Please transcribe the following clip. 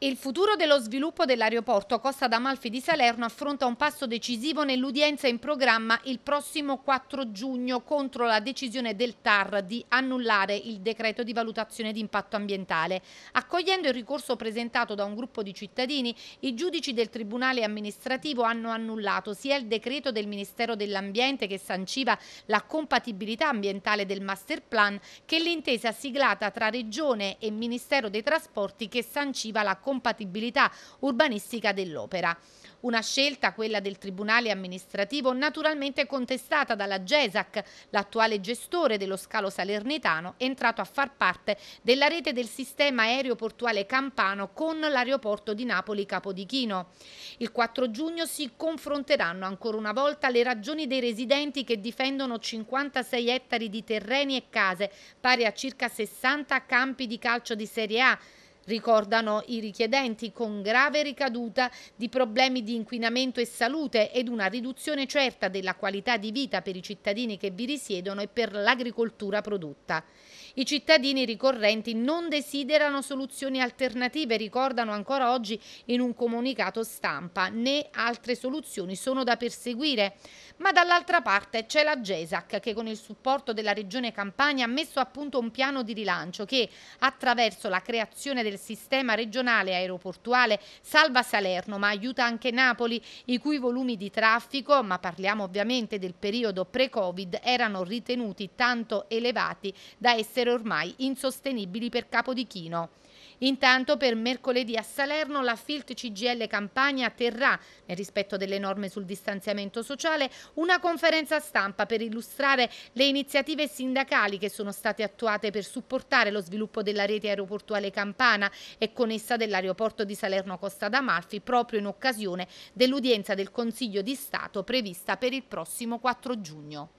Il futuro dello sviluppo dell'aeroporto Costa d'Amalfi di Salerno affronta un passo decisivo nell'udienza in programma il prossimo 4 giugno contro la decisione del TAR di annullare il decreto di valutazione di impatto ambientale. Accogliendo il ricorso presentato da un gruppo di cittadini, i giudici del Tribunale amministrativo hanno annullato sia il decreto del Ministero dell'Ambiente che sanciva la compatibilità ambientale del master plan che l'intesa siglata tra Regione e Ministero dei Trasporti che sanciva la compatibilità compatibilità urbanistica dell'opera. Una scelta, quella del Tribunale amministrativo, naturalmente contestata dalla GESAC, l'attuale gestore dello scalo salernitano, entrato a far parte della rete del sistema aeroportuale campano con l'aeroporto di Napoli Capodichino. Il 4 giugno si confronteranno ancora una volta le ragioni dei residenti che difendono 56 ettari di terreni e case, pari a circa 60 campi di calcio di Serie A, ricordano i richiedenti, con grave ricaduta di problemi di inquinamento e salute ed una riduzione certa della qualità di vita per i cittadini che vi risiedono e per l'agricoltura prodotta. I cittadini ricorrenti non desiderano soluzioni alternative, ricordano ancora oggi in un comunicato stampa, né altre soluzioni sono da perseguire. Ma dall'altra parte c'è la GESAC che con il supporto della Regione Campania ha messo a punto un piano di rilancio che, attraverso la creazione del del sistema regionale aeroportuale salva Salerno, ma aiuta anche Napoli, i cui volumi di traffico, ma parliamo ovviamente del periodo pre-Covid, erano ritenuti tanto elevati da essere ormai insostenibili per Capodichino. Intanto per mercoledì a Salerno la FILT CGL Campania terrà, nel rispetto delle norme sul distanziamento sociale, una conferenza stampa per illustrare le iniziative sindacali che sono state attuate per supportare lo sviluppo della rete aeroportuale campana, italiana e con essa dell'aeroporto di Salerno Costa d'Amalfi proprio in occasione dell'udienza del Consiglio di Stato prevista per il prossimo 4 giugno.